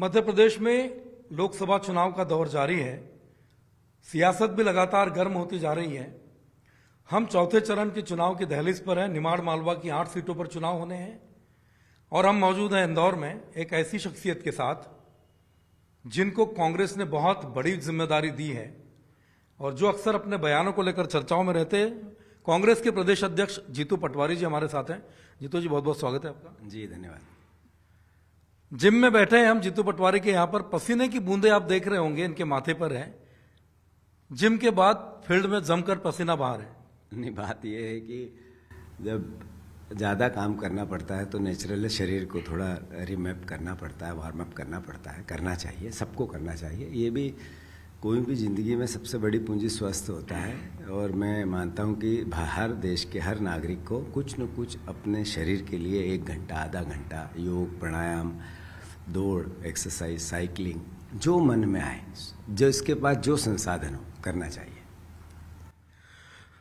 मध्य प्रदेश में लोकसभा चुनाव का दौर जारी है सियासत भी लगातार गर्म होती जा रही है हम चौथे चरण के चुनाव की दहलीज पर हैं निमाड़ मालवा की आठ सीटों पर चुनाव होने हैं और हम मौजूद हैं इंदौर में एक ऐसी शख्सियत के साथ जिनको कांग्रेस ने बहुत बड़ी जिम्मेदारी दी है और जो अक्सर अपने बयानों को लेकर चर्चाओं में रहते कांग्रेस के प्रदेश अध्यक्ष जीतू पटवारी जी हमारे साथ हैं जीतू जी बहुत बहुत स्वागत है आपका जी धन्यवाद जिम में बैठे हैं हम जीतू पटवारी के यहाँ पर पसीने की बूंदे आप देख रहे होंगे इनके माथे पर है जिम के बाद फील्ड में जमकर पसीना बाहर है नहीं बात यह है कि जब ज़्यादा काम करना पड़ता है तो नेचुरली शरीर को थोड़ा रिमैप करना पड़ता है वार्म अप करना पड़ता है करना चाहिए सबको करना चाहिए ये भी कोई भी ज़िंदगी में सबसे बड़ी पूंजी स्वस्थ होता है और मैं मानता हूँ कि हर देश के हर नागरिक को कुछ न कुछ अपने शरीर के लिए एक घंटा आधा घंटा योग प्राणायाम दौड़ एक्सरसाइज साइकिलिंग जो मन में आए जो इसके पास जो संसाधन हो करना चाहिए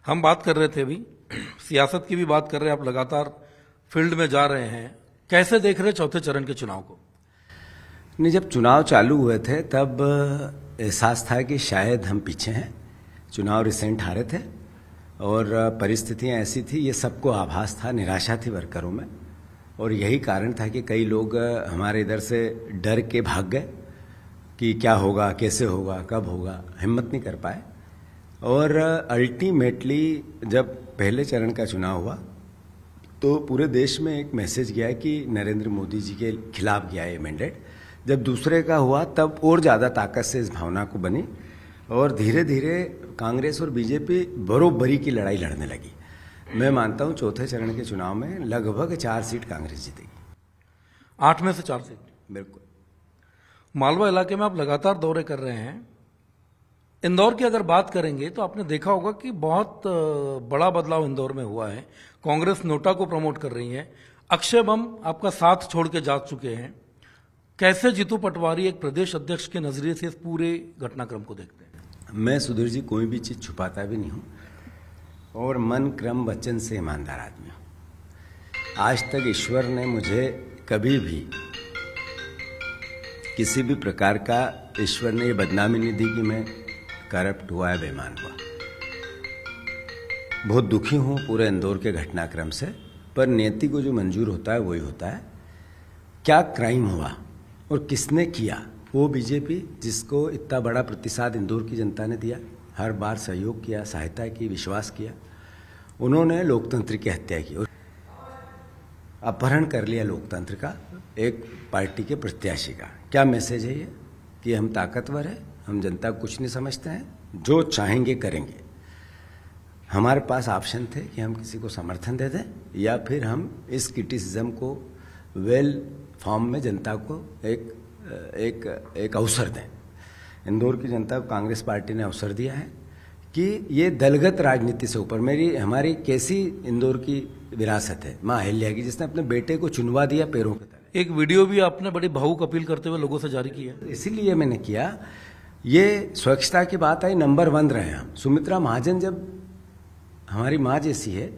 हम बात कर रहे थे अभी सियासत की भी बात कर रहे हैं आप लगातार फील्ड में जा रहे हैं कैसे देख रहे चौथे चरण के चुनाव को नहीं जब चुनाव चालू हुए थे तब एहसास था कि शायद हम पीछे हैं चुनाव रिसेंट हारे थे और परिस्थितियां ऐसी थी ये सबको आभास था निराशा थी वर्करों में और यही कारण था कि कई लोग हमारे इधर से डर के भाग गए कि क्या होगा कैसे होगा कब होगा हिम्मत नहीं कर पाए और अल्टीमेटली जब पहले चरण का चुनाव हुआ तो पूरे देश में एक मैसेज गया कि नरेंद्र मोदी जी के खिलाफ गया ये मैंडेट जब दूसरे का हुआ तब और ज़्यादा ताकत से इस भावना को बनी और धीरे धीरे कांग्रेस और बीजेपी बरोबरी की लड़ाई लड़ने लगी मैं मानता हूं चौथे चरण के चुनाव में लगभग चार सीट कांग्रेस जीतेगी आठ में से चार सीट बिल्कुल मालवा इलाके में आप लगातार दौरे कर रहे हैं इंदौर की अगर बात करेंगे तो आपने देखा होगा कि बहुत बड़ा बदलाव इंदौर में हुआ है कांग्रेस नोटा को प्रमोट कर रही है अक्षय बम आपका साथ छोड़ के जा चुके हैं कैसे जीतू पटवारी एक प्रदेश अध्यक्ष के नजरिए से इस पूरे घटनाक्रम को देखते हैं मैं सुधीर जी कोई भी चीज़ छुपाता भी नहीं हूं और मन क्रम वचन से ईमानदार आदमी हूँ आज तक ईश्वर ने मुझे कभी भी किसी भी प्रकार का ईश्वर ने ये बदनामी नहीं दी कि मैं करप्ट हुआ है बेमान हुआ बहुत दुखी हूँ पूरे इंदौर के घटनाक्रम से पर नियति को जो मंजूर होता है वही होता है क्या क्राइम हुआ और किसने किया वो बीजेपी जिसको इतना बड़ा प्रतिसाद इंदौर की जनता ने दिया हर बार सहयोग किया सहायता की विश्वास किया उन्होंने लोकतंत्र की हत्या की और अपहरण कर लिया लोकतंत्र का एक पार्टी के प्रत्याशी का क्या मैसेज है ये कि हम ताकतवर हैं हम जनता कुछ नहीं समझते हैं जो चाहेंगे करेंगे हमारे पास ऑप्शन थे कि हम किसी को समर्थन दे दें या फिर हम इस क्रिटिसिज्म को वेल फॉर्म में जनता को एक एक एक अवसर दें इंदौर की जनता को कांग्रेस पार्टी ने अवसर दिया है कि ये दलगत राजनीति से ऊपर मेरी हमारी कैसी इंदौर की विरासत है माँ अहिल्या की जिसने अपने बेटे को चुनवा दिया पैरों के तले एक वीडियो भी आपने बड़े भावुक अपील करते हुए लोगों से जारी किया इसीलिए मैंने किया ये स्वच्छता की बात आई नंबर वन रहे हम सुमित्रा महाजन जब हमारी माँ जैसी है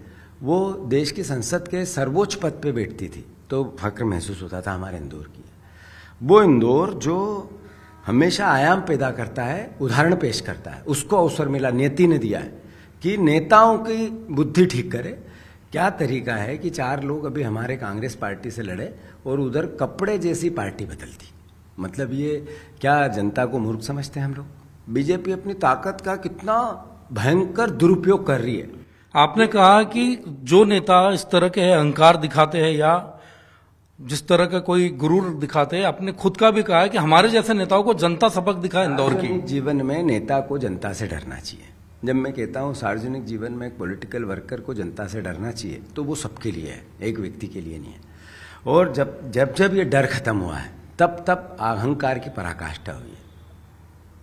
वो देश की संसद के सर्वोच्च पद पर बैठती थी तो फक्र महसूस होता था हमारे इंदौर की वो इंदौर जो हमेशा आयाम पैदा करता है उदाहरण पेश करता है उसको अवसर मिला नेति ने दिया है कि नेताओं की बुद्धि ठीक करे क्या तरीका है कि चार लोग अभी हमारे कांग्रेस पार्टी से लड़े और उधर कपड़े जैसी पार्टी बदल दी मतलब ये क्या जनता को मूर्ख समझते हैं हम लोग बीजेपी अपनी ताकत का कितना भयंकर दुरुपयोग कर रही है आपने कहा कि जो नेता इस तरह के अहंकार दिखाते हैं या जिस तरह का कोई गुरूर दिखाते हैं आपने खुद का भी कहा है कि हमारे जैसे नेताओं को जनता सबक दिखा इंदौर की जीवन में नेता को जनता से डरना चाहिए जब मैं कहता हूँ सार्वजनिक जीवन में एक पॉलिटिकल वर्कर को जनता से डरना चाहिए तो वो सबके लिए है एक व्यक्ति के लिए नहीं है और जब जब जब ये डर खत्म हुआ है तब तब अहंकार की पराकाष्ठा हुई है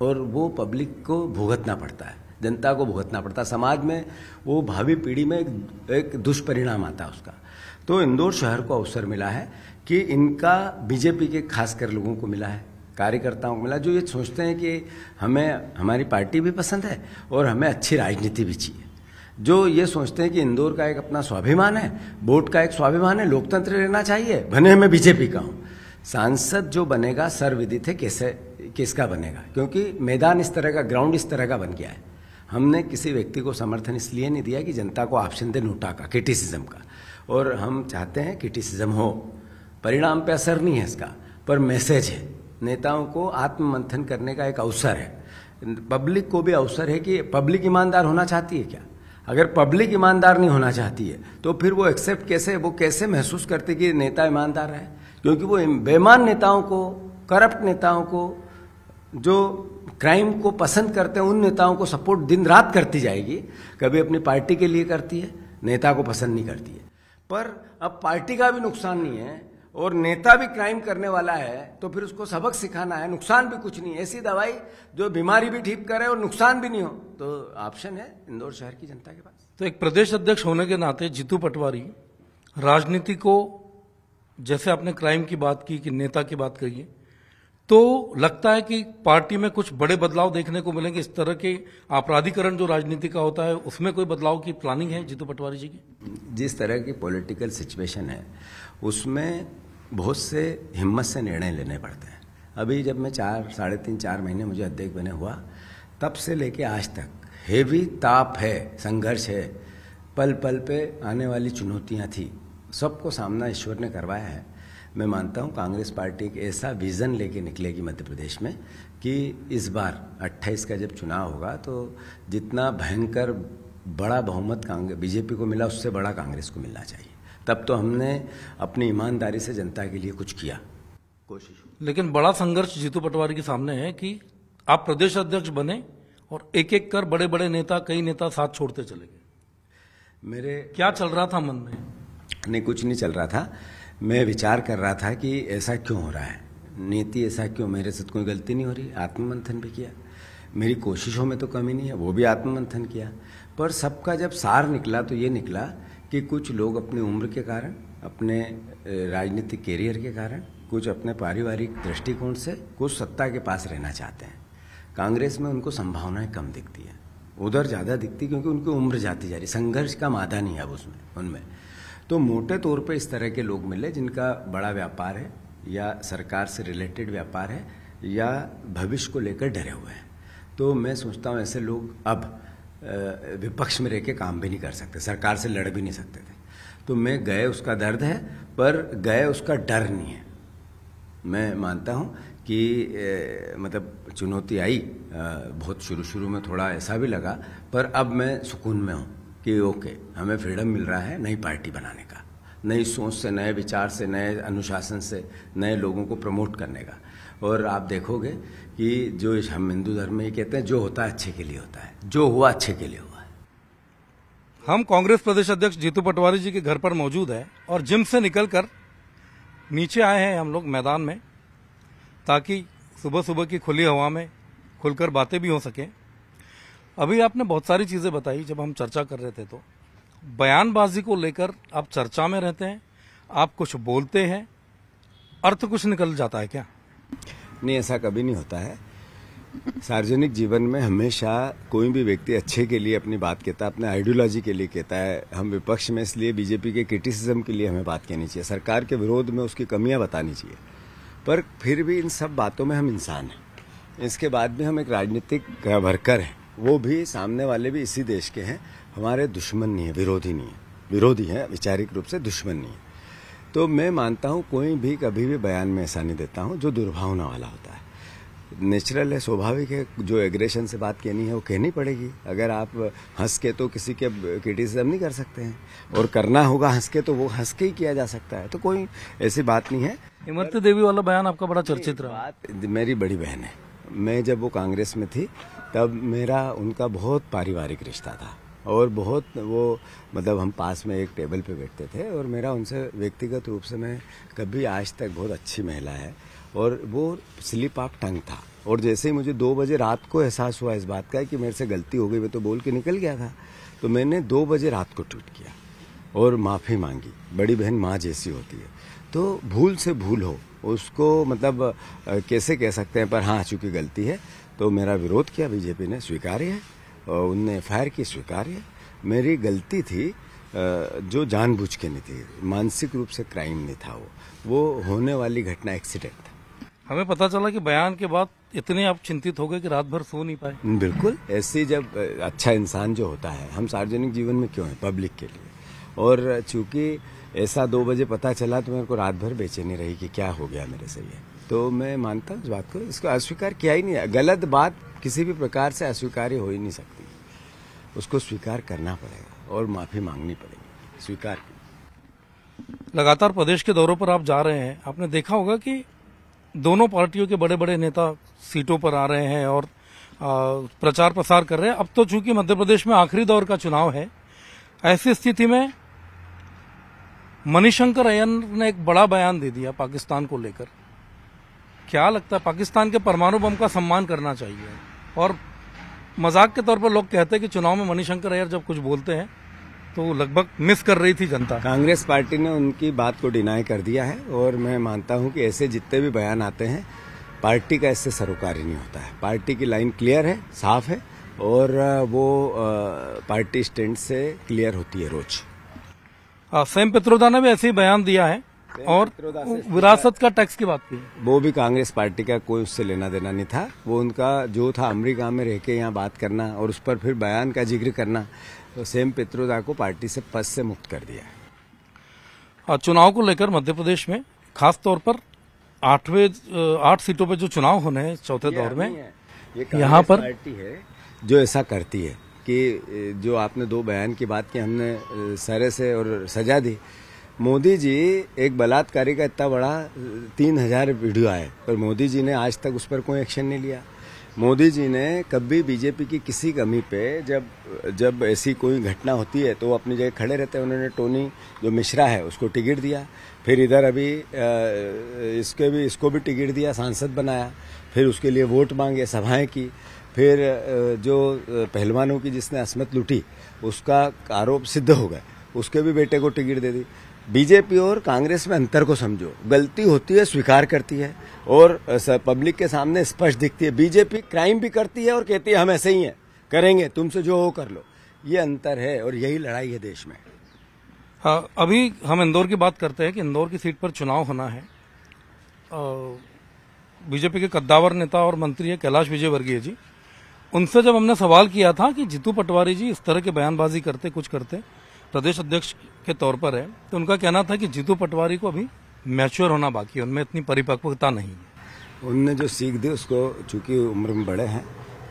और वो पब्लिक को भुगतना पड़ता है जनता को भुगतना पड़ता है समाज में वो भावी पीढ़ी में एक, एक दुष्परिणाम आता है उसका तो इंदौर शहर को अवसर मिला है कि इनका बीजेपी के खासकर लोगों को मिला है कार्यकर्ताओं को मिला जो ये सोचते हैं कि हमें हमारी पार्टी भी पसंद है और हमें अच्छी राजनीति भी चाहिए जो ये सोचते हैं कि इंदौर का एक अपना स्वाभिमान है वोट का एक स्वाभिमान है लोकतंत्र रहना चाहिए भले मैं बीजेपी का हूँ सांसद जो बनेगा सर्वविदित है कैसे किसका बनेगा क्योंकि मैदान इस तरह का ग्राउंड इस तरह का बन गया है हमने किसी व्यक्ति को समर्थन इसलिए नहीं दिया कि जनता को ऑप्शन दे नोटा का क्रिटिसिज्म का और हम चाहते हैं क्रिटिसिज्म हो परिणाम पे असर नहीं है इसका पर मैसेज है नेताओं को आत्ममंथन करने का एक अवसर है पब्लिक को भी अवसर है कि पब्लिक ईमानदार होना चाहती है क्या अगर पब्लिक ईमानदार नहीं होना चाहती है तो फिर वो एक्सेप्ट कैसे वो कैसे महसूस करते कि नेता ईमानदार है क्योंकि वो बेमान नेताओं को करप्ट नेताओं को जो क्राइम को पसंद करते हैं उन नेताओं को सपोर्ट दिन रात करती जाएगी कभी अपनी पार्टी के लिए करती है नेता को पसंद नहीं करती है पर अब पार्टी का भी नुकसान नहीं है और नेता भी क्राइम करने वाला है तो फिर उसको सबक सिखाना है नुकसान भी कुछ नहीं ऐसी दवाई जो बीमारी भी ठीक करे और नुकसान भी नहीं हो तो ऑप्शन है इंदौर शहर की जनता के पास तो एक प्रदेश अध्यक्ष होने के नाते जीतू पटवारी राजनीति को जैसे आपने क्राइम की बात की कि नेता की बात करिए तो लगता है कि पार्टी में कुछ बड़े बदलाव देखने को मिलेंगे इस तरह के आपराधिकरण जो राजनीति का होता है उसमें कोई बदलाव की प्लानिंग है जीतू पटवारी जी की जिस तरह की पॉलिटिकल सिचुएशन है उसमें बहुत से हिम्मत से निर्णय लेने पड़ते हैं अभी जब मैं चार साढ़े तीन चार महीने मुझे अध्यक्ष बने हुआ तब से लेके आज तक हेवी ताप है संघर्ष है पल पल पे आने वाली चुनौतियाँ थी सबको सामना ईश्वर ने करवाया है मैं मानता हूं कांग्रेस पार्टी एक ऐसा विज़न लेके निकलेगी मध्य प्रदेश में कि इस बार 28 का जब चुनाव होगा तो जितना भयंकर बड़ा बहुमत कांग्रेस बीजेपी को मिला उससे बड़ा कांग्रेस को मिलना चाहिए तब तो हमने अपनी ईमानदारी से जनता के लिए कुछ किया कोशिश लेकिन बड़ा संघर्ष जीतू पटवारी के सामने है कि आप प्रदेश अध्यक्ष बने और एक एक कर बड़े बड़े नेता कई नेता साथ छोड़ते चले गए मेरे क्या चल रहा था मन में नहीं कुछ नहीं चल रहा था मैं विचार कर रहा था कि ऐसा क्यों हो रहा है नीति ऐसा क्यों मेरे साथ कोई गलती नहीं हो रही आत्ममंथन भी किया मेरी कोशिशों में तो कमी नहीं है वो भी आत्ममंथन किया पर सबका जब सार निकला तो ये निकला कि कुछ लोग अपनी उम्र के कारण अपने राजनीतिक कैरियर के कारण कुछ अपने पारिवारिक दृष्टिकोण से कुछ सत्ता के पास रहना चाहते हैं कांग्रेस में उनको संभावनाएं कम दिखती है उधर ज़्यादा दिखती क्योंकि उनकी उम्र जाती जा रही संघर्ष का मादा नहीं है अब उसमें उनमें तो मोटे तौर पे इस तरह के लोग मिले जिनका बड़ा व्यापार है या सरकार से रिलेटेड व्यापार है या भविष्य को लेकर डरे हुए हैं तो मैं सोचता हूँ ऐसे लोग अब विपक्ष में रह के काम भी नहीं कर सकते सरकार से लड़ भी नहीं सकते थे तो मैं गए उसका दर्द है पर गए उसका डर नहीं है मैं मानता हूँ कि ए, मतलब चुनौती आई बहुत शुरू शुरू में थोड़ा ऐसा भी लगा पर अब मैं सुकून में हूँ कि ओके हमें फ्रीडम मिल रहा है नई पार्टी बनाने का नई सोच से नए विचार से नए अनुशासन से नए लोगों को प्रमोट करने का और आप देखोगे कि जो हम हिंदू धर्म में ये कहते हैं जो होता है अच्छे के लिए होता है जो हुआ अच्छे के लिए हुआ है हम कांग्रेस प्रदेश अध्यक्ष जीतू पटवारी जी के घर पर मौजूद है और जिम से निकल कर नीचे आए हैं हम लोग मैदान में ताकि सुबह सुबह की खुली हवा में खुलकर बातें भी हो सकें अभी आपने बहुत सारी चीज़ें बताई जब हम चर्चा कर रहे थे तो बयानबाजी को लेकर आप चर्चा में रहते हैं आप कुछ बोलते हैं अर्थ कुछ निकल जाता है क्या नहीं ऐसा कभी नहीं होता है सार्वजनिक जीवन में हमेशा कोई भी व्यक्ति अच्छे के लिए अपनी बात कहता है अपने आइडियोलॉजी के लिए कहता है हम विपक्ष में इसलिए बीजेपी के क्रिटिसिज्म के लिए हमें बात कहनी चाहिए सरकार के विरोध में उसकी कमियां बतानी चाहिए पर फिर भी इन सब बातों में हम इंसान हैं इसके बाद भी हम एक राजनीतिक वर्कर हैं वो भी सामने वाले भी इसी देश के हैं हमारे दुश्मन नहीं है विरोधी नहीं है विरोधी हैं वैचारिक रूप से दुश्मन नहीं है तो मैं मानता हूँ कोई भी कभी भी बयान में ऐसा नहीं देता हूँ जो दुर्भावना वाला होता है नेचुरल है स्वाभाविक है जो एग्रेशन से बात कहनी है वो कहनी पड़ेगी अगर आप हंस के तो किसी के क्रिटिसिज्म नहीं कर सकते हैं और करना होगा हंस के तो वो हंस के ही किया जा सकता है तो कोई ऐसी बात नहीं है इमरती देवी वाला बयान आपका बड़ा चर्चित रहा मेरी बड़ी बहन है मैं जब वो कांग्रेस में थी तब मेरा उनका बहुत पारिवारिक रिश्ता था और बहुत वो मतलब हम पास में एक टेबल पे बैठते थे और मेरा उनसे व्यक्तिगत रूप से मैं कभी आज तक बहुत अच्छी महिला है और वो स्लिप आप टंग था और जैसे ही मुझे दो बजे रात को एहसास हुआ इस बात का कि मेरे से गलती हो गई मैं तो बोल के निकल गया था तो मैंने दो बजे रात को ट्वीट किया और माफ़ी मांगी बड़ी बहन माँ जैसी होती है तो भूल से भूल हो उसको मतलब कैसे कह सकते हैं पर हाँ चूँकि गलती है तो मेरा विरोध किया बीजेपी ने स्वीकार है और उनने एफ की स्वीकार है मेरी गलती थी जो जानबूझ के नहीं थी मानसिक रूप से क्राइम नहीं था वो वो होने वाली घटना एक्सीडेंट था हमें पता चला कि बयान के बाद इतने आप चिंतित हो गए कि रात भर सो नहीं पाए बिल्कुल ऐसे जब अच्छा इंसान जो होता है हम सार्वजनिक जीवन में क्यों हैं पब्लिक के लिए और चूंकि ऐसा दो बजे पता चला तो मेरे को रात भर बेचैनी रही कि क्या हो गया मेरे से ये तो मैं मानता हूँ इस बात को इसको अस्वीकार किया ही नहीं गलत बात किसी भी प्रकार से अस्वीकार्य हो ही नहीं सकती उसको स्वीकार करना पड़ेगा और माफी मांगनी पड़ेगी स्वीकार लगातार प्रदेश के दौरों पर आप जा रहे हैं आपने देखा होगा कि दोनों पार्टियों के बड़े बड़े नेता सीटों पर आ रहे हैं और प्रचार प्रसार कर रहे हैं अब तो चूंकि मध्य प्रदेश में आखिरी दौर का चुनाव है ऐसी स्थिति में मणिशंकर अयन ने एक बड़ा बयान दे दिया पाकिस्तान को लेकर क्या लगता है पाकिस्तान के परमाणु बम का सम्मान करना चाहिए और मजाक के तौर पर लोग कहते हैं कि चुनाव में मणिशंकर अयर जब कुछ बोलते हैं तो लगभग मिस कर रही थी जनता कांग्रेस पार्टी ने उनकी बात को डिनाई कर दिया है और मैं मानता हूं कि ऐसे जितने भी बयान आते हैं पार्टी का इससे सरोकार ही नहीं होता है पार्टी की लाइन क्लियर है साफ है और वो पार्टी स्टैंड से क्लियर होती है रोज सैम पित्रोदा ने भी ऐसे ही बयान दिया है और विरासत का टैक्स की बात की वो भी कांग्रेस पार्टी का कोई उससे लेना देना नहीं था वो उनका जो था अमरीका में रह के यहाँ बात करना और उस पर फिर बयान का जिक्र करना तो सेम पित्रोदा को पार्टी से पद से मुक्त कर दिया चुनाव को लेकर मध्य प्रदेश में खास तौर पर आठवें आठ सीटों पर जो चुनाव होने हैं चौथे दौर में यहाँ पर पार्टी है जो ऐसा करती है कि जो आपने दो बयान की बात की हमने सरे से और सजा दी मोदी जी एक बलात्कारी का इतना बड़ा तीन हजार वीडियो आए पर मोदी जी ने आज तक उस पर कोई एक्शन नहीं लिया मोदी जी ने कभी बीजेपी की किसी कमी पे जब जब ऐसी कोई घटना होती है तो वो अपनी जगह खड़े रहते हैं उन्होंने टोनी जो मिश्रा है उसको टिकट दिया फिर इधर अभी इसके भी इसको भी टिकट दिया सांसद बनाया फिर उसके लिए वोट मांगे सभाएं की फिर जो पहलवानों की जिसने असमत लूटी उसका आरोप सिद्ध हो गए उसके भी बेटे को टिकट दे दी बीजेपी और कांग्रेस में अंतर को समझो गलती होती है स्वीकार करती है और पब्लिक के सामने स्पष्ट दिखती है बीजेपी क्राइम भी करती है और कहती है हम ऐसे ही हैं करेंगे तुमसे जो हो कर लो ये अंतर है और यही लड़ाई है देश में हाँ अभी हम इंदौर की बात करते हैं कि इंदौर की सीट पर चुनाव होना है बीजेपी के कद्दावर नेता और मंत्री है कैलाश विजयवर्गीय जी उनसे जब हमने सवाल किया था कि जीतू पटवारी जी इस तरह के बयानबाजी करते कुछ करते प्रदेश अध्यक्ष के तौर पर है तो उनका कहना था कि जीतू पटवारी को अभी मैच्योर होना बाकी है उनमें इतनी परिपक्वता नहीं है उनने जो सीख दी उसको चूंकि उम्र में बड़े हैं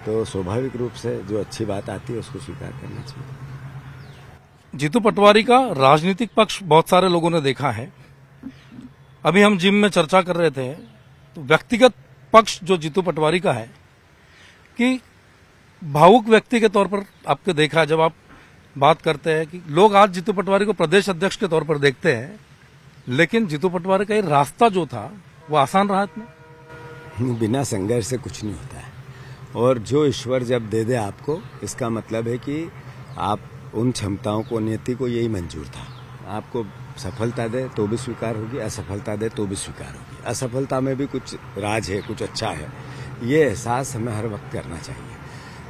तो स्वाभाविक रूप से जो अच्छी बात आती है उसको स्वीकार करना चाहिए जीतू पटवारी का राजनीतिक पक्ष बहुत सारे लोगों ने देखा है अभी हम जिम में चर्चा कर रहे थे तो व्यक्तिगत पक्ष जो जीतू पटवारी का है कि भावुक व्यक्ति के तौर पर आपको देखा जब आप बात करते हैं कि लोग आज जीतू पटवारी को प्रदेश अध्यक्ष के तौर पर देखते हैं लेकिन जीतू पटवारी का ये रास्ता जो था वो आसान रहा इतना बिना संघर्ष से कुछ नहीं होता है और जो ईश्वर जब दे दे आपको इसका मतलब है कि आप उन क्षमताओं को नीति को यही मंजूर था आपको सफलता दे तो भी स्वीकार होगी असफलता दे तो भी स्वीकार होगी असफलता में भी कुछ राज है कुछ अच्छा है ये एहसास हमें हर वक्त करना चाहिए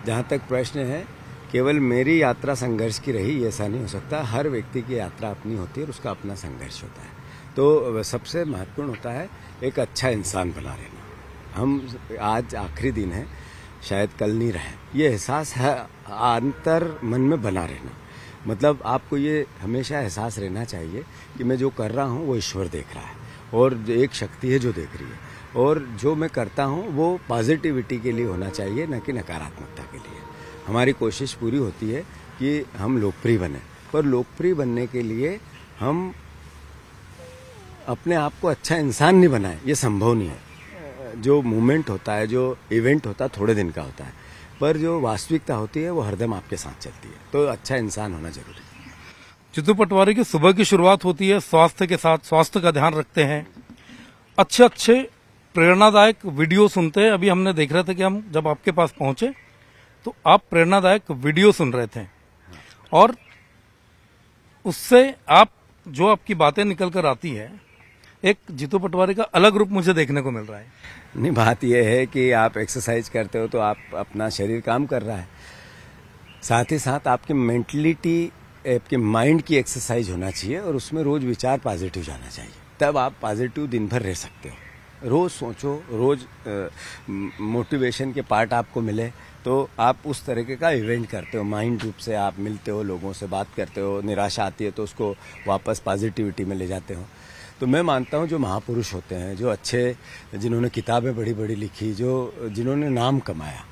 जहाँ तक प्रश्न है केवल मेरी यात्रा संघर्ष की रही ऐसा नहीं हो सकता हर व्यक्ति की यात्रा अपनी होती है और उसका अपना संघर्ष होता है तो सबसे महत्वपूर्ण होता है एक अच्छा इंसान बना रहना हम आज आखिरी दिन है शायद कल नहीं रहे ये एहसास है अंतर मन में बना रहना मतलब आपको ये हमेशा एहसास रहना चाहिए कि मैं जो कर रहा हूँ वो ईश्वर देख रहा है और एक शक्ति है जो देख रही है और जो मैं करता हूँ वो पॉजिटिविटी के लिए होना चाहिए न कि नकारात्मकता के लिए हमारी कोशिश पूरी होती है कि हम लोकप्रिय बने पर लोकप्रिय बनने के लिए हम अपने आप को अच्छा इंसान नहीं बनाए ये संभव नहीं है जो मूवमेंट होता है जो इवेंट होता है थोड़े दिन का होता है पर जो वास्तविकता होती है वो हरदम आपके साथ चलती है तो अच्छा इंसान होना जरूरी है चित्र पटवारी की सुबह की शुरुआत होती है स्वास्थ्य के साथ स्वास्थ्य का ध्यान रखते हैं अच्छे अच्छे प्रेरणादायक वीडियो सुनते हैं अभी हमने देख रहे थे कि हम जब आपके पास पहुंचे तो आप प्रेरणादायक वीडियो सुन रहे थे और उससे आप जो आपकी बातें निकल कर आती है एक जीतू पटवारी का अलग रूप मुझे देखने को मिल रहा है नहीं बात यह है कि आप एक्सरसाइज करते हो तो आप अपना शरीर काम कर रहा है साथ ही साथ आपकी मेंटलिटी आपके माइंड की एक्सरसाइज होना चाहिए और उसमें रोज विचार पॉजिटिव जाना चाहिए तब आप पॉजिटिव दिन भर रह सकते हो रोज सोचो रोज मोटिवेशन के पार्ट आपको मिले तो आप उस तरीके का इवेंट करते हो माइंड रूप से आप मिलते हो लोगों से बात करते हो निराशा आती है तो उसको वापस पॉजिटिविटी में ले जाते हो तो मैं मानता हूँ जो महापुरुष होते हैं जो अच्छे जिन्होंने किताबें बड़ी बड़ी लिखी जो जिन्होंने नाम कमाया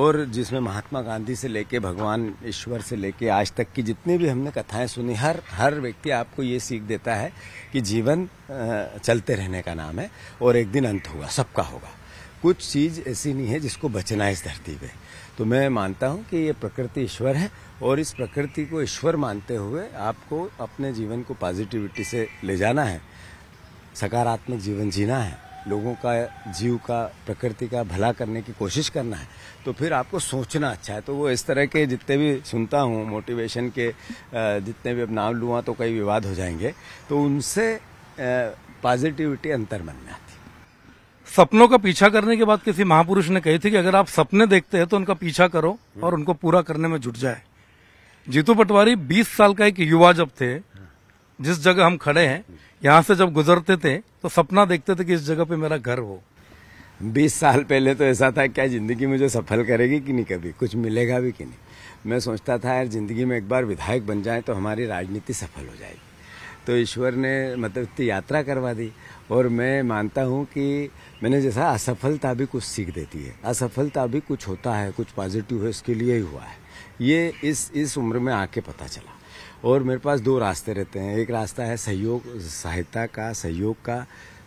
और जिसमें महात्मा गांधी से लेके भगवान ईश्वर से लेके आज तक की जितनी भी हमने कथाएं सुनी हर हर व्यक्ति आपको ये सीख देता है कि जीवन चलते रहने का नाम है और एक दिन अंत होगा सबका होगा कुछ चीज़ ऐसी नहीं है जिसको बचना है इस धरती पे तो मैं मानता हूँ कि ये प्रकृति ईश्वर है और इस प्रकृति को ईश्वर मानते हुए आपको अपने जीवन को पॉजिटिविटी से ले जाना है सकारात्मक जीवन जीना है लोगों का जीव का प्रकृति का भला करने की कोशिश करना है तो फिर आपको सोचना अच्छा है तो वो इस तरह के जितने भी सुनता हूँ मोटिवेशन के जितने भी अब नाम लूँ तो कई विवाद हो जाएंगे तो उनसे पॉजिटिविटी अंतर बनना सपनों का पीछा करने के बाद किसी महापुरुष ने कही थी कि अगर आप सपने देखते हैं तो उनका पीछा करो और उनको पूरा करने में जुट जाए जीतू पटवारी 20 साल का एक युवा जब थे जिस जगह हम खड़े हैं यहाँ से जब गुजरते थे तो सपना देखते थे कि इस जगह पे मेरा घर हो 20 साल पहले तो ऐसा था क्या ज़िंदगी मुझे सफल करेगी कि नहीं कभी कुछ मिलेगा भी कि नहीं मैं सोचता था यार ज़िंदगी में एक बार विधायक बन जाए तो हमारी राजनीति सफल हो जाएगी तो ईश्वर ने मतलब इतनी यात्रा करवा दी और मैं मानता हूँ कि मैंने जैसा असफलता भी कुछ सीख देती है असफलता भी कुछ होता है कुछ पॉजिटिव है इसके लिए ही हुआ है ये इस इस उम्र में आके पता चला और मेरे पास दो रास्ते रहते हैं एक रास्ता है सहयोग सहायता का सहयोग का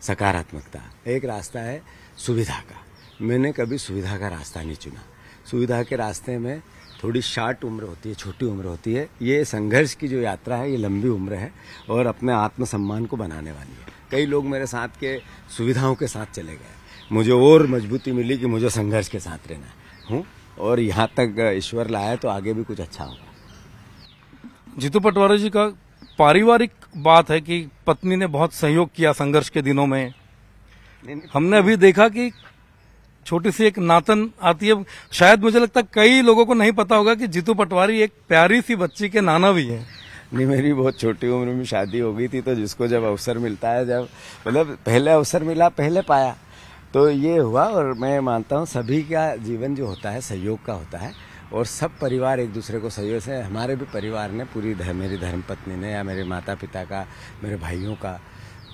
सकारात्मकता एक रास्ता है सुविधा का मैंने कभी सुविधा का रास्ता नहीं चुना सुविधा के रास्ते में थोड़ी शार्ट उम्र होती है छोटी उम्र होती है ये संघर्ष की जो यात्रा है ये लंबी उम्र है और अपने आत्मसम्मान को बनाने वाली है कई लोग मेरे साथ के सुविधाओं के साथ चले गए मुझे और मजबूती मिली कि मुझे संघर्ष के साथ रहना हूँ और यहाँ तक ईश्वर लाया तो आगे भी कुछ अच्छा होगा जीतू पटवारी जी का पारिवारिक बात है कि पत्नी ने बहुत सहयोग किया संघर्ष के दिनों में हमने अभी देखा कि छोटी सी एक नातन आती है शायद मुझे लगता है कई लोगों को नहीं पता होगा कि जीतू पटवारी एक प्यारी सी बच्ची के नाना भी हैं नहीं मेरी बहुत छोटी उम्र में शादी हो गई थी तो जिसको जब अवसर मिलता है जब मतलब पहले अवसर मिला पहले पाया तो ये हुआ और मैं मानता हूँ सभी का जीवन जो होता है सहयोग का होता है और सब परिवार एक दूसरे को सहयोग से हमारे भी परिवार ने पूरी धर, मेरी धर्म पत्नी ने या मेरे माता पिता का मेरे भाइयों का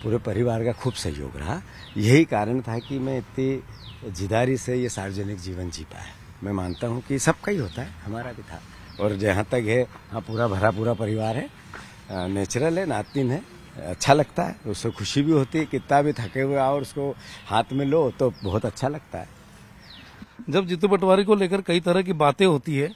पूरे परिवार का खूब सहयोग रहा यही कारण था कि मैं इतनी जिदारी से ये सार्वजनिक जीवन जी पाया मैं मानता हूँ कि सबका ही होता है हमारा भी था और जहाँ तक है हाँ पूरा भरा पूरा परिवार है नेचुरल है नातिन है अच्छा लगता है उससे खुशी भी होती है कितना भी थके हुए आओ और उसको हाथ में लो तो बहुत अच्छा लगता है जब जीतू पटवारी को लेकर कई तरह की बातें होती है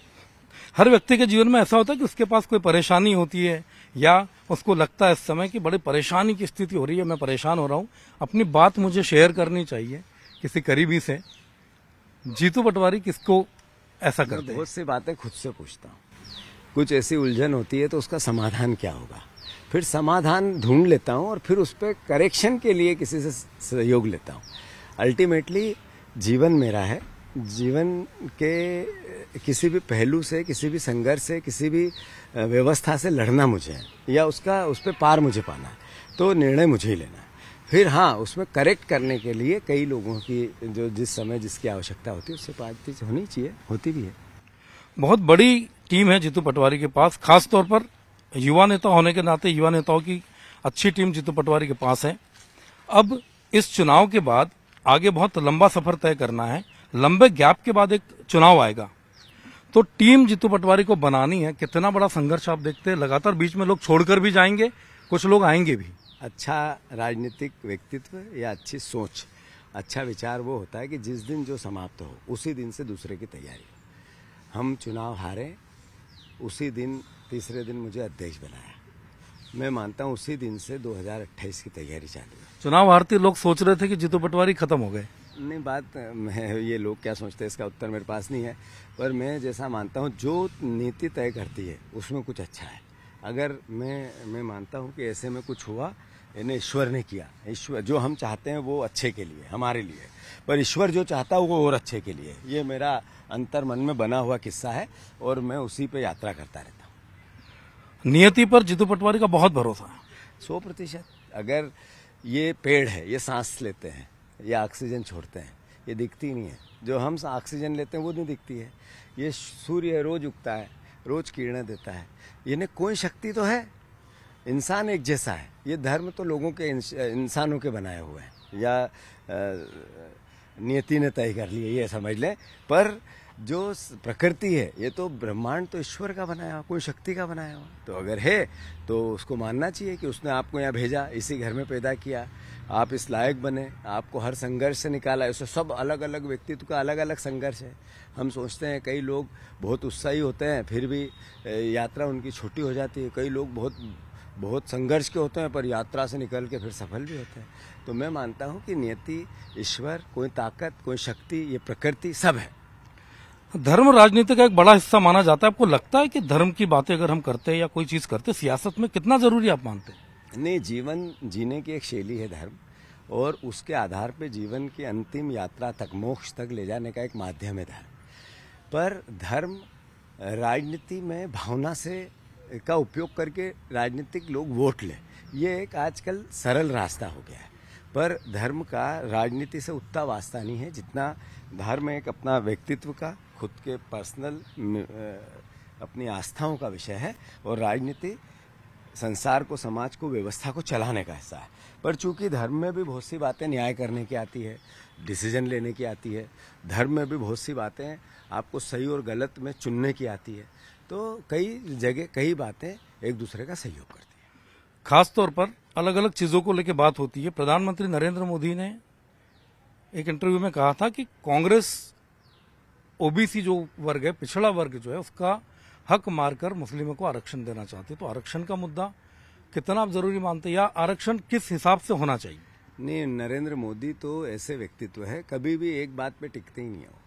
हर व्यक्ति के जीवन में ऐसा होता है कि उसके पास कोई परेशानी होती है या उसको लगता है इस समय कि बड़ी परेशानी की स्थिति हो रही है मैं परेशान हो रहा हूँ अपनी बात मुझे शेयर करनी चाहिए किसी करीबी से जीतू पटवारी किसको ऐसा करते बहुत सी बातें खुद से पूछता हूँ कुछ ऐसी उलझन होती है तो उसका समाधान क्या होगा फिर समाधान ढूंढ लेता हूँ और फिर उस पर करेक्शन के लिए किसी से सहयोग लेता हूँ अल्टीमेटली जीवन मेरा है जीवन के किसी भी पहलू से किसी भी संघर्ष से किसी भी व्यवस्था से लड़ना मुझे है या उसका उस पर पार मुझे पाना है तो निर्णय मुझे ही लेना है फिर हाँ उसमें करेक्ट करने के लिए कई लोगों की जो जिस समय जिसकी आवश्यकता होती है उससे बातचीत तो होनी चाहिए होती भी है बहुत बड़ी टीम है जीतू पटवारी के पास खासतौर पर युवा नेता होने के नाते युवा नेताओं की अच्छी टीम जीतू पटवारी के पास है अब इस चुनाव के बाद आगे बहुत लंबा सफर तय करना है लंबे गैप के बाद एक चुनाव आएगा तो टीम जीतू पटवारी को बनानी है कितना बड़ा संघर्ष आप देखते हैं लगातार बीच में लोग छोड़कर भी जाएंगे कुछ लोग आएंगे भी अच्छा राजनीतिक व्यक्तित्व या अच्छी सोच अच्छा विचार वो होता है कि जिस दिन जो समाप्त हो उसी दिन से दूसरे की तैयारी हो हम चुनाव हारे उसी दिन तीसरे दिन मुझे अध्यक्ष बनाया मैं मानता हूँ उसी दिन से 2028 की तैयारी चालू है चुनाव हारते लोग सोच रहे थे कि जीतू पटवारी खत्म हो गए नहीं बात मैं ये लोग क्या सोचते हैं इसका उत्तर मेरे पास नहीं है पर मैं जैसा मानता हूँ जो नीति तय करती है उसमें कुछ अच्छा है अगर मैं मैं मानता हूँ कि ऐसे में कुछ हुआ इन्हें ईश्वर ने किया ईश्वर जो हम चाहते हैं वो अच्छे के लिए हमारे लिए पर ईश्वर जो चाहता है वो और अच्छे के लिए ये मेरा अंतर मन में बना हुआ किस्सा है और मैं उसी पे यात्रा करता रहता हूँ नियति पर जितू पटवारी का बहुत भरोसा है सौ प्रतिशत अगर ये पेड़ है ये सांस लेते हैं ये ऑक्सीजन छोड़ते हैं ये दिखती नहीं है जो हम ऑक्सीजन लेते हैं वो नहीं दिखती है ये सूर्य रोज उगता है रोज किरणें देता है इन्हें कोई शक्ति तो है इंसान एक जैसा है ये धर्म तो लोगों के इंसानों के बनाए हुए हैं या नियति ने तय कर लिए ये समझ लें पर जो प्रकृति है ये तो ब्रह्मांड तो ईश्वर का बनाया हुआ कोई शक्ति का बनाया हुआ तो अगर है तो उसको मानना चाहिए कि उसने आपको यहाँ भेजा इसी घर में पैदा किया आप इस लायक बने आपको हर संघर्ष से निकाला है सब अलग अलग व्यक्तित्व का अलग अलग संघर्ष है हम सोचते हैं कई लोग बहुत उत्साही होते हैं फिर भी यात्रा उनकी छोटी हो जाती है कई लोग बहुत बहुत संघर्ष के होते हैं पर यात्रा से निकल के फिर सफल भी होते हैं तो मैं मानता हूँ कि नियति ईश्वर कोई ताकत कोई शक्ति ये प्रकृति सब है धर्म राजनीति का एक बड़ा हिस्सा माना जाता है आपको लगता है कि धर्म की बातें अगर हम करते हैं या कोई चीज़ करते सियासत में कितना ज़रूरी आप मानते हैं नहीं जीवन जीने की एक शैली है धर्म और उसके आधार पर जीवन की अंतिम यात्रा तक मोक्ष तक ले जाने का एक माध्यम है धर्म पर धर्म राजनीति में भावना से का उपयोग करके राजनीतिक लोग वोट लें ये एक आजकल सरल रास्ता हो गया है पर धर्म का राजनीति से उतना वास्ता नहीं है जितना धर्म एक अपना व्यक्तित्व का खुद के पर्सनल अपनी आस्थाओं का विषय है और राजनीति संसार को समाज को व्यवस्था को चलाने का हिस्सा है पर चूंकि धर्म में भी बहुत सी बातें न्याय करने की आती है डिसीजन लेने की आती है धर्म में भी बहुत सी बातें आपको सही और गलत में चुनने की आती है तो कई जगह कई बातें एक दूसरे का सहयोग करती है खासतौर पर अलग अलग चीज़ों को लेकर बात होती है प्रधानमंत्री नरेंद्र मोदी ने एक इंटरव्यू में कहा था कि कांग्रेस ओबीसी जो वर्ग है पिछड़ा वर्ग जो है उसका हक मारकर मुस्लिमों को आरक्षण देना चाहती है तो आरक्षण का मुद्दा कितना आप जरूरी मानते हैं या आरक्षण किस हिसाब से होना चाहिए नहीं नरेंद्र मोदी तो ऐसे व्यक्तित्व है कभी भी एक बात पे टिकते ही नहीं हो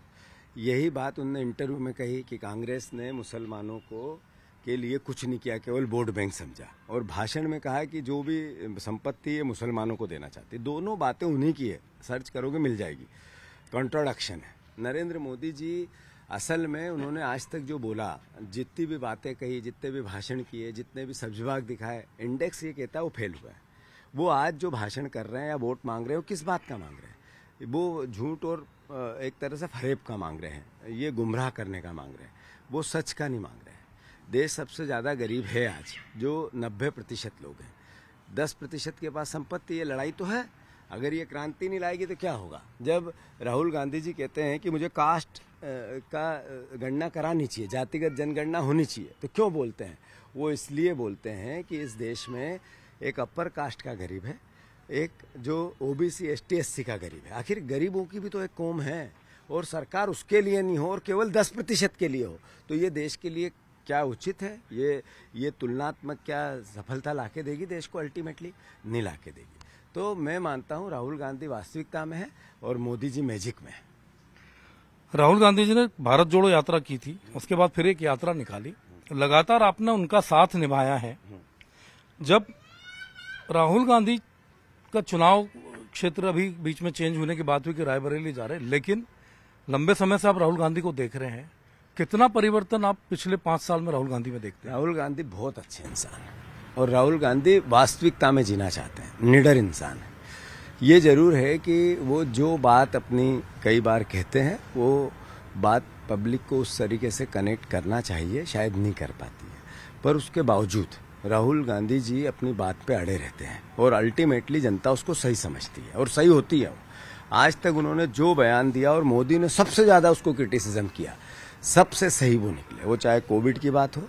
यही बात उनने इंटरव्यू में कही कि कांग्रेस ने मुसलमानों को के लिए कुछ नहीं किया केवल वोट बैंक समझा और भाषण में कहा कि जो भी संपत्ति है मुसलमानों को देना चाहती दोनों बातें उन्हीं की है सर्च करोगे मिल जाएगी कॉन्ट्रोडक्शन है नरेंद्र मोदी जी असल में उन्होंने आज तक जो बोला जितनी भी बातें कही जितने भी भाषण किए जितने भी विभाग दिखाए इंडेक्स ये कहता है वो फेल हुआ है वो आज जो भाषण कर रहे हैं या वोट मांग रहे हैं वो किस बात का मांग रहे हैं वो झूठ और एक तरह से फरेब का मांग रहे हैं ये गुमराह करने का मांग रहे हैं वो सच का नहीं मांग रहे हैं देश सबसे ज़्यादा गरीब है आज जो नब्बे प्रतिशत लोग हैं दस प्रतिशत के पास संपत्ति ये लड़ाई तो है अगर ये क्रांति नहीं लाएगी तो क्या होगा जब राहुल गांधी जी कहते हैं कि मुझे कास्ट का गणना करानी चाहिए जातिगत जनगणना होनी चाहिए तो क्यों बोलते हैं वो इसलिए बोलते हैं कि इस देश में एक अपर कास्ट का गरीब है एक जो ओबीसी एस सी का गरीब है आखिर गरीबों की भी तो एक कौम है और सरकार उसके लिए नहीं हो और केवल दस प्रतिशत के लिए हो तो ये देश के लिए क्या उचित है ये ये तुलनात्मक क्या सफलता ला के देगी देश को अल्टीमेटली नहीं ला के देगी तो मैं मानता हूँ राहुल गांधी वास्तविकता में है और मोदी जी मैजिक में है राहुल गांधी जी ने भारत जोड़ो यात्रा की थी उसके बाद फिर एक यात्रा निकाली लगातार आपने उनका साथ निभाया है जब राहुल गांधी का चुनाव क्षेत्र अभी बीच में चेंज होने की बात हुई कि रायबरेली जा रहे लेकिन लंबे समय से आप राहुल गांधी को देख रहे हैं कितना परिवर्तन आप पिछले पांच साल में राहुल गांधी में देखते हैं राहुल गांधी बहुत अच्छे इंसान है और राहुल गांधी वास्तविकता में जीना चाहते हैं निडर इंसान है ये जरूर है कि वो जो बात अपनी कई बार कहते हैं वो बात पब्लिक को उस तरीके से कनेक्ट करना चाहिए शायद नहीं कर पाती है पर उसके बावजूद राहुल गांधी जी अपनी बात पे अड़े रहते हैं और अल्टीमेटली जनता उसको सही समझती है और सही होती है आज तक उन्होंने जो बयान दिया और मोदी ने सबसे ज़्यादा उसको क्रिटिसिज्म किया सबसे सही वो निकले वो चाहे कोविड की बात हो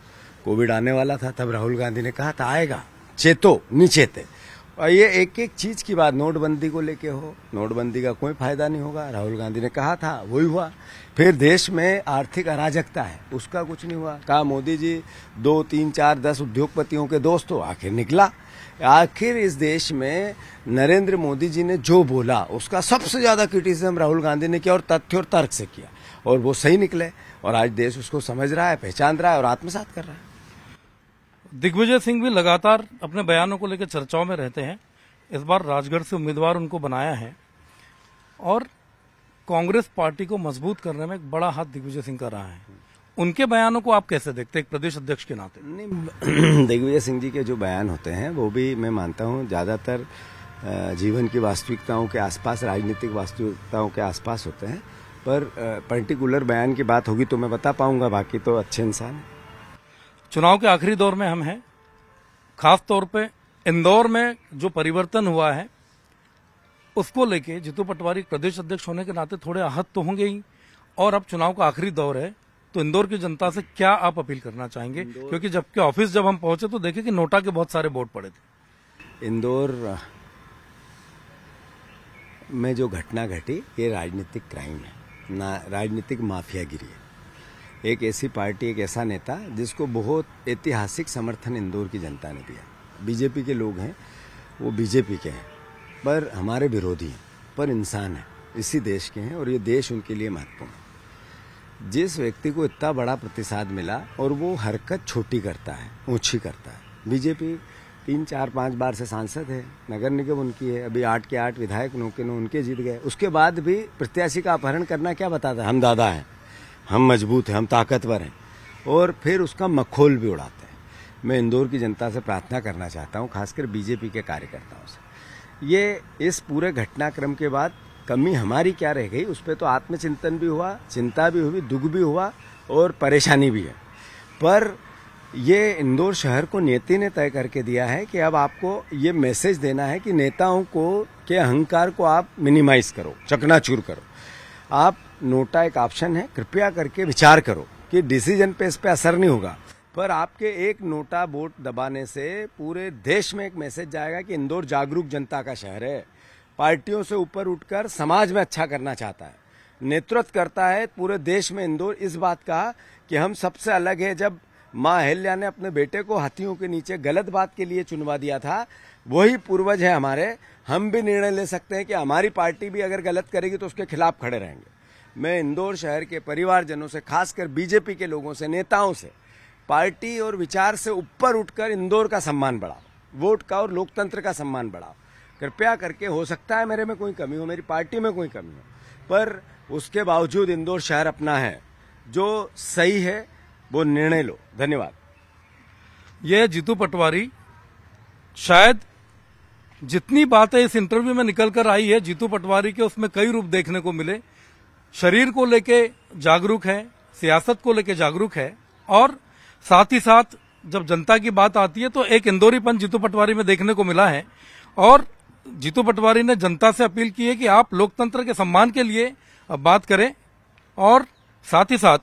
कोविड आने वाला था तब राहुल गांधी ने कहा था आएगा चेतो नीचेते और ये एक एक चीज की बात नोटबंदी को लेके हो नोटबंदी का कोई फायदा नहीं होगा राहुल गांधी ने कहा था वही हुआ फिर देश में आर्थिक अराजकता है उसका कुछ नहीं हुआ कहा मोदी जी दो तीन चार दस उद्योगपतियों के दोस्त हो आखिर निकला आखिर इस देश में नरेंद्र मोदी जी ने जो बोला उसका सबसे ज्यादा क्रिटिसिज्म राहुल गांधी ने किया और तथ्य और तर्क से किया और वो सही निकले और आज देश उसको समझ रहा है पहचान रहा है और आत्मसात कर रहा है दिग्विजय सिंह भी लगातार अपने बयानों को लेकर चर्चाओं में रहते हैं इस बार राजगढ़ से उम्मीदवार उनको बनाया है और कांग्रेस पार्टी को मजबूत करने में एक बड़ा हाथ दिग्विजय सिंह का रहा है उनके बयानों को आप कैसे देखते हैं प्रदेश अध्यक्ष के नाते दिग्विजय सिंह जी के जो बयान होते हैं वो भी मैं मानता हूँ ज्यादातर जीवन की वास्तविकताओं के आसपास राजनीतिक वास्तविकताओं के आसपास होते हैं पर पर्टिकुलर बयान की बात होगी तो मैं बता पाऊंगा बाकी तो अच्छे इंसान चुनाव के आखिरी दौर में हम हैं खास तौर पे इंदौर में जो परिवर्तन हुआ है उसको लेके जीतू पटवारी प्रदेश अध्यक्ष होने के नाते थोड़े आहत तो होंगे ही और अब चुनाव का आखिरी दौर है तो इंदौर की जनता से क्या आप अपील करना चाहेंगे क्योंकि जबकि ऑफिस जब हम पहुंचे तो देखे कि नोटा के बहुत सारे बोर्ड पड़े थे इंदौर में जो घटना घटी ये राजनीतिक क्राइम है ना राजनीतिक माफियागिरी है एक ऐसी पार्टी एक ऐसा नेता जिसको बहुत ऐतिहासिक समर्थन इंदौर की जनता ने दिया बीजेपी के लोग हैं वो बीजेपी के हैं पर हमारे विरोधी हैं पर इंसान हैं इसी देश के हैं और ये देश उनके लिए महत्वपूर्ण है जिस व्यक्ति को इतना बड़ा प्रतिसाद मिला और वो हरकत छोटी करता है ऊँची करता है बीजेपी तीन चार पाँच बार से सांसद है नगर निगम उनकी है अभी आठ के आठ विधायक नौ के नौ उनके जीत गए उसके बाद भी प्रत्याशी का अपहरण करना क्या बताता है हम दादा हैं हम मजबूत हैं हम ताकतवर हैं और फिर उसका मखोल भी उड़ाते हैं मैं इंदौर की जनता से प्रार्थना करना चाहता हूँ खासकर बीजेपी के कार्यकर्ताओं से ये इस पूरे घटनाक्रम के बाद कमी हमारी क्या रह गई उस पर तो आत्मचिंतन भी हुआ चिंता भी हुई दुख भी हुआ और परेशानी भी है पर ये इंदौर शहर को नेता ने तय करके दिया है कि अब आपको ये मैसेज देना है कि नेताओं को के अहंकार को आप मिनिमाइज करो चकनाचूर करो आप नोटा एक ऑप्शन है कृपया करके विचार करो कि डिसीजन पे इस पे असर नहीं होगा पर आपके एक नोटा वोट दबाने से पूरे देश में एक मैसेज जाएगा कि इंदौर जागरूक जनता का शहर है पार्टियों से ऊपर उठकर समाज में अच्छा करना चाहता है नेतृत्व करता है पूरे देश में इंदौर इस बात का कि हम सबसे अलग है जब माँ अहिल्या ने अपने बेटे को हाथियों के नीचे गलत बात के लिए चुनवा दिया था वही पूर्वज है हमारे हम भी निर्णय ले सकते हैं कि हमारी पार्टी भी अगर गलत करेगी तो उसके खिलाफ खड़े रहेंगे मैं इंदौर शहर के परिवारजनों से खासकर बीजेपी के लोगों से नेताओं से पार्टी और विचार से ऊपर उठकर इंदौर का सम्मान बढ़ाओ वोट का और लोकतंत्र का सम्मान बढ़ाओ कृपया करके हो सकता है मेरे में कोई कमी हो मेरी पार्टी में कोई कमी हो पर उसके बावजूद इंदौर शहर अपना है जो सही है वो निर्णय लो धन्यवाद यह जीतू पटवारी शायद जितनी बातें इस इंटरव्यू में निकल कर आई है जीतू पटवारी के उसमें कई रूप देखने को मिले शरीर को लेके जागरूक है सियासत को लेके जागरूक है और साथ ही साथ जब जनता की बात आती है तो एक इंदौरीपन जीतू पटवारी में देखने को मिला है और जीतू पटवारी ने जनता से अपील की है कि आप लोकतंत्र के सम्मान के लिए बात करें और साथ ही साथ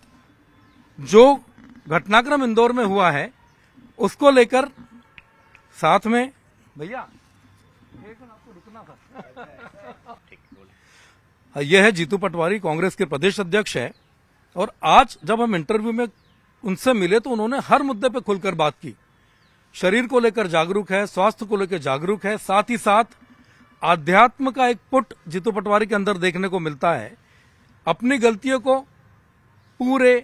जो घटनाक्रम इंदौर में हुआ है उसको लेकर साथ में भैया एक आपको रुकना था हाँ, यह है जीतू पटवारी कांग्रेस के प्रदेश अध्यक्ष हैं और आज जब हम इंटरव्यू में उनसे मिले तो उन्होंने हर मुद्दे पर खुलकर बात की शरीर को लेकर जागरूक है स्वास्थ्य को लेकर जागरूक है साथ ही साथ आध्यात्म का एक पुट जीतू पटवारी के अंदर देखने को मिलता है अपनी गलतियों को पूरे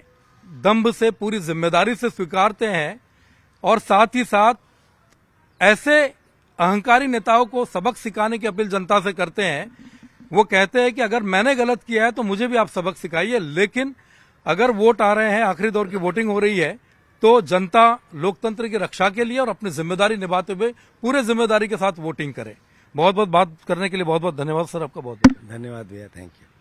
दम्भ से पूरी जिम्मेदारी से स्वीकारते हैं और साथ ही साथ ऐसे अहंकारी नेताओं को सबक सिखाने की अपील जनता से करते हैं वो कहते हैं कि अगर मैंने गलत किया है तो मुझे भी आप सबक सिखाइए लेकिन अगर वोट आ रहे हैं आखिरी दौर की वोटिंग हो रही है तो जनता लोकतंत्र की रक्षा के लिए और अपनी जिम्मेदारी निभाते हुए पूरे जिम्मेदारी के साथ वोटिंग करें बहुत बहुत बात करने के लिए बहुत बहुत धन्यवाद सर आपका बहुत बहुत धन्यवाद भैया थैंक यू